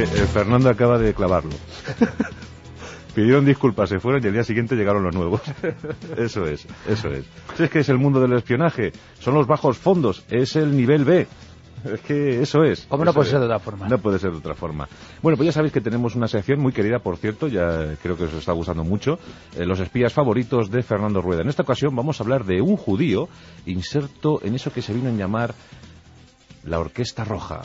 Eh, Fernando acaba de clavarlo. Pidieron disculpas, se fueron y el día siguiente llegaron los nuevos. Eso es, eso es. es que es el mundo del espionaje, son los bajos fondos, es el nivel B. Es que eso es. no puede ser de otra forma? No puede ser de otra forma. Bueno, pues ya sabéis que tenemos una sección muy querida, por cierto, ya creo que os está gustando mucho, eh, los espías favoritos de Fernando Rueda. En esta ocasión vamos a hablar de un judío inserto en eso que se vino a llamar la Orquesta Roja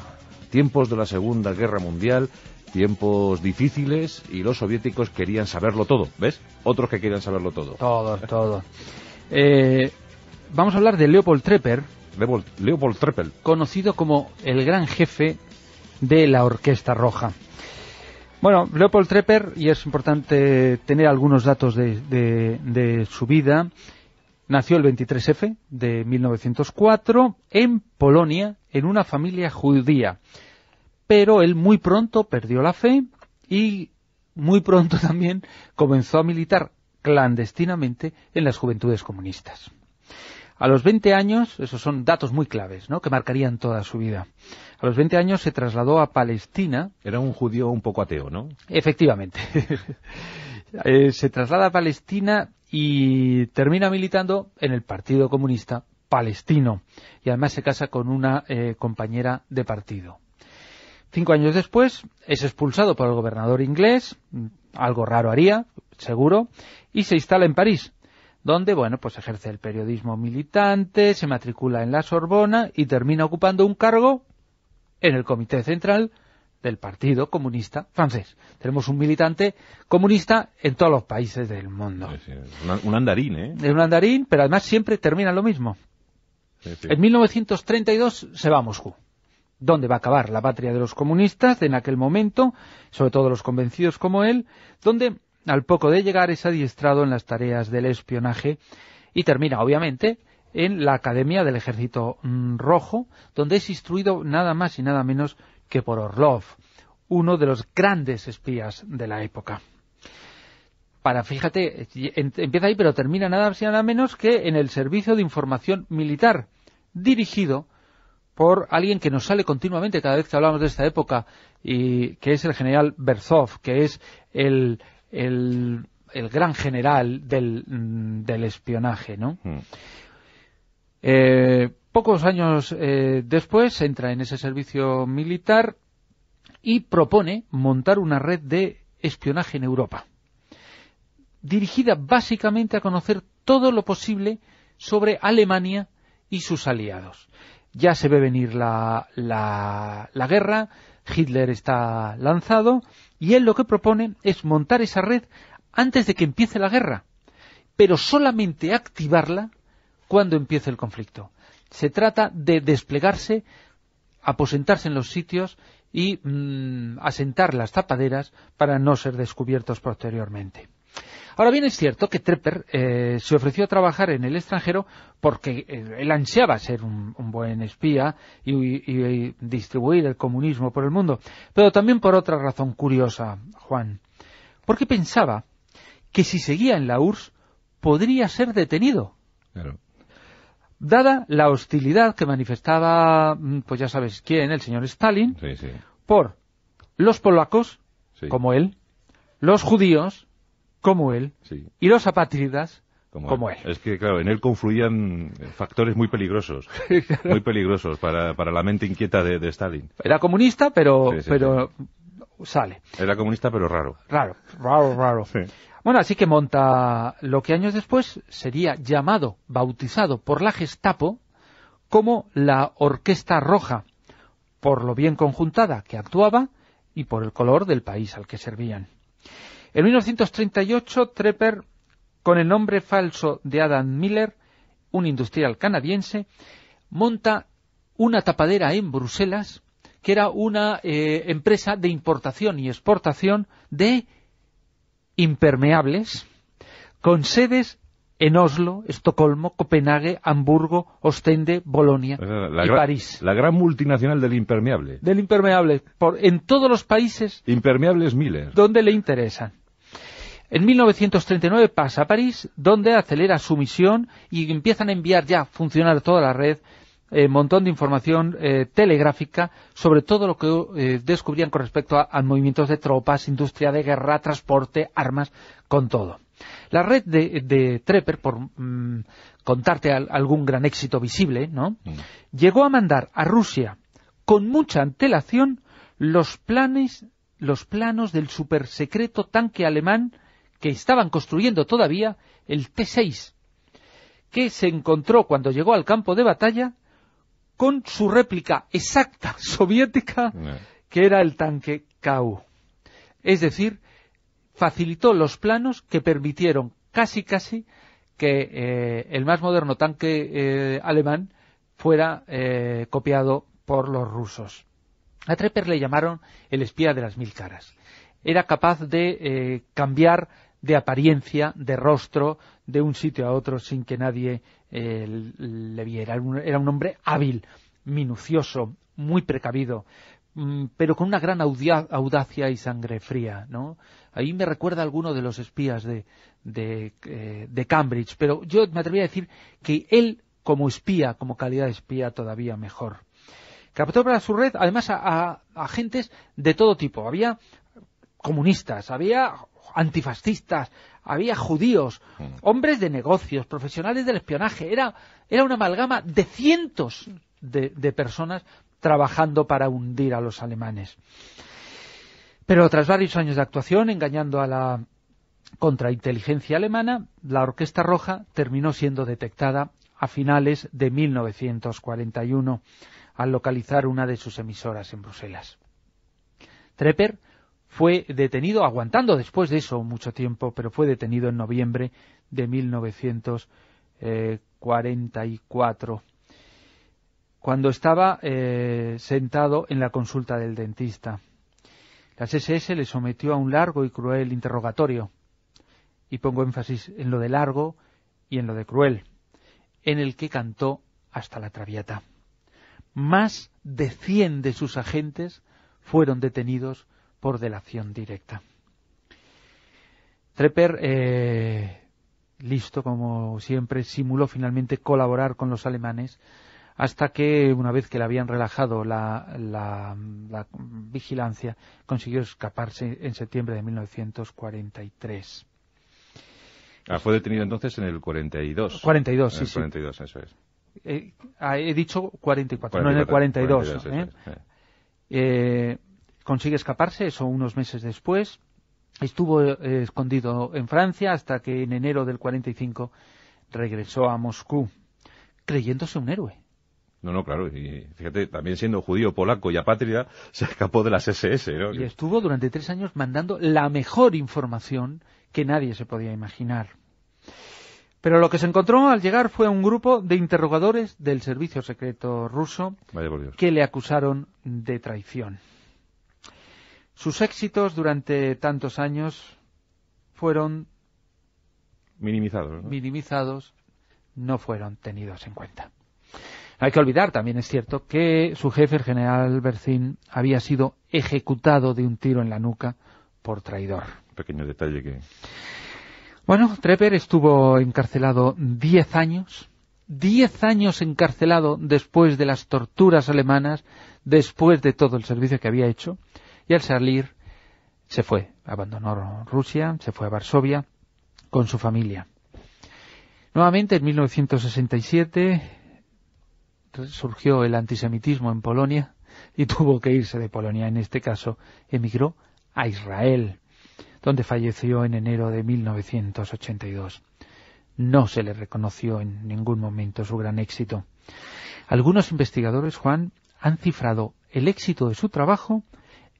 tiempos de la Segunda Guerra Mundial, tiempos difíciles y los soviéticos querían saberlo todo, ¿ves? Otros que querían saberlo todo. Todo, todo. Eh, vamos a hablar de Leopold Trepper. Leopold, Trepper. Conocido como el gran jefe de la Orquesta Roja. Bueno, Leopold Trepper, y es importante tener algunos datos de, de, de su vida, Nació el 23F de 1904 en Polonia, en una familia judía. Pero él muy pronto perdió la fe y muy pronto también comenzó a militar clandestinamente en las juventudes comunistas. A los 20 años, esos son datos muy claves, ¿no?, que marcarían toda su vida. A los 20 años se trasladó a Palestina. Era un judío un poco ateo, ¿no? Efectivamente. Eh, se traslada a Palestina y termina militando en el Partido Comunista Palestino y además se casa con una eh, compañera de partido. Cinco años después es expulsado por el gobernador inglés, algo raro haría, seguro, y se instala en París, donde, bueno, pues ejerce el periodismo militante, se matricula en la Sorbona y termina ocupando un cargo en el Comité Central del Partido Comunista Francés. Tenemos un militante comunista en todos los países del mundo. Un andarín, ¿eh? Es un andarín, pero además siempre termina lo mismo. en 1932 se va a Moscú, donde va a acabar la patria de los comunistas en aquel momento, sobre todo los convencidos como él, donde al poco de llegar es adiestrado en las tareas del espionaje y termina, obviamente, en la Academia del Ejército mm, Rojo, donde es instruido nada más y nada menos que por Orlov, uno de los grandes espías de la época. Para, fíjate, empieza ahí, pero termina nada más y nada menos que en el Servicio de Información Militar, dirigido por alguien que nos sale continuamente cada vez que hablamos de esta época, y que es el general Berzov, que es el, gran general del, espionaje, ¿no? Hmm. Eh, Pocos años eh, después entra en ese servicio militar y propone montar una red de espionaje en Europa, dirigida básicamente a conocer todo lo posible sobre Alemania y sus aliados. Ya se ve venir la, la guerra, Hitler está lanzado, y él lo que propone es montar esa red antes de que empiece la guerra, pero solamente activarla cuando empiece el conflicto. Se trata de desplegarse, aposentarse en los sitios y mm, asentar las tapaderas para no ser descubiertos posteriormente. Ahora bien, es cierto que Trepper eh, se ofreció a trabajar en el extranjero porque eh, él ansiaba ser un, buen espía y, distribuir el comunismo por el mundo, pero también por otra razón curiosa, Juan, porque pensaba que si seguía en la URSS podría ser detenido dada la hostilidad que manifestaba, mm, pues ya sabes quién, el señor Stalin, por los polacos, como él, los judíos, como él, y los apátridas, como, él. Es que, claro, en él confluían factores muy peligrosos, muy peligrosos para, la mente inquieta de, Stalin. Era comunista, pero, pero sale. Era comunista, pero raro. Raro, raro, raro. Bueno, así que monta lo que años después sería llamado, bautizado por la Gestapo como la Orquesta Roja, por lo bien conjuntada que actuaba y por el color del país al que servían. En 1938, Trepper, con el nombre falso de Adam Miller, un industrial canadiense, monta una tapadera en Bruselas, que era una eh, empresa de importación y exportación de impermeables, con sedes en Oslo, Estocolmo, Copenhague, Hamburgo, Ostende, Bolonia y París. La gran multinacional del impermeable. Del impermeable, por, en todos los países... Impermeables Miller. Donde le interesan. En 1939 pasa a París, donde acelera su misión y empiezan a enviar ya a funcionar toda la red eh, montón de información eh, telegráfica sobre todo lo que eh, descubrían con respecto a, movimientos de tropas, industria de guerra, transporte, armas, con todo. La red de, Trepper, por mm, contarte algún gran éxito visible, ¿no? Mm. llegó a mandar a Rusia con mucha antelación los planes, los planos del supersecreto tanque alemán que estaban construyendo todavía el T-6, que se encontró cuando llegó al campo de batalla con su réplica exacta soviética, eh. que era el tanque KU. Es decir, facilitó los planos que permitieron casi casi que eh, el más moderno tanque eh, alemán fuera copiado por los rusos. A Trepper le llamaron el espía de las mil caras. Era capaz de cambiar de apariencia, de rostro, de un sitio a otro sin que nadie eh, le viera. Era un hombre hábil, minucioso, muy precavido, mm, pero con una gran audacia y sangre fría, ¿no? Ahí me recuerda a alguno de los espías eh, de, Cambridge, pero yo me atrevería a decir que él, como espía, como calidad de espía, todavía mejor. Captó para su red, además, a agentes de todo tipo. Había comunistas, había antifascistas, había judíos, mm. hombres de negocios, profesionales del espionaje, era, era una amalgama de cientos de, de personas trabajando para hundir a los alemanes. Pero tras varios años de actuación, engañando a la contrainteligencia alemana, la Orquesta Roja terminó siendo detectada a finales de 1941 al localizar una de sus emisoras en Bruselas. Trepper fue detenido, aguantando después de eso mucho tiempo, pero fue detenido en noviembre de 1944, eh, cuando estaba eh, sentado en la consulta del dentista. Las SS le sometió a un largo y cruel interrogatorio, y pongo énfasis en lo de largo y en lo de cruel, en el que cantó hasta la traviata. Más de 100 de sus agentes fueron detenidos por delación directa. Trepper, eh, listo como siempre, simuló finalmente colaborar con los alemanes hasta que, una vez que le habían relajado la, la, vigilancia, consiguió escaparse en septiembre de 1943. Ah, fue detenido entonces en el 42. 42, el sí, 42, eso es. Eh, ah, he dicho 44, no en el 42. Eh, eh consigue escaparse, eso unos meses después. Estuvo eh, escondido en Francia hasta que en enero del 45 regresó a Moscú, creyéndose un héroe. No, no, claro. Y fíjate, también siendo judío, polaco y apátrida, se escapó de las SS, Y estuvo durante tres años mandando la mejor información que nadie se podía imaginar. Pero lo que se encontró al llegar fue un grupo de interrogadores del servicio secreto ruso que le acusaron de traición. Sus éxitos durante tantos años fueron minimizados. ¿no? Minimizados, no fueron tenidos en cuenta. Hay que olvidar, también es cierto, que su jefe, el general Bercín, había sido ejecutado de un tiro en la nuca por traidor. Pequeño detalle que... Bueno, Trepper estuvo encarcelado 10 años, diez años encarcelado después de las torturas alemanas, después de todo el servicio que había hecho y al salir se fue, abandonó Rusia, se fue a Varsovia con su familia. Nuevamente en 1967 surgió el antisemitismo en Polonia y tuvo que irse de Polonia. En este caso emigró a Israel, donde falleció en enero de 1982. No se le reconoció en ningún momento su gran éxito. Algunos investigadores, Juan, han cifrado el éxito de su trabajo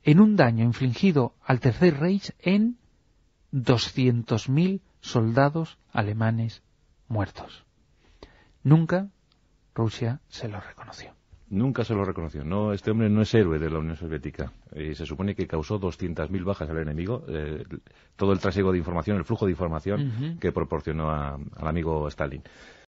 en un daño infligido al Tercer Reich en 200.000 soldados alemanes muertos. Nunca Rusia se lo reconoció. Nunca se lo reconoció. No, este hombre no es héroe de la Unión Soviética. Eh, se supone que causó 200.000 bajas al enemigo. Eh, todo el trasiego de información, el flujo de información que proporcionó al amigo Stalin.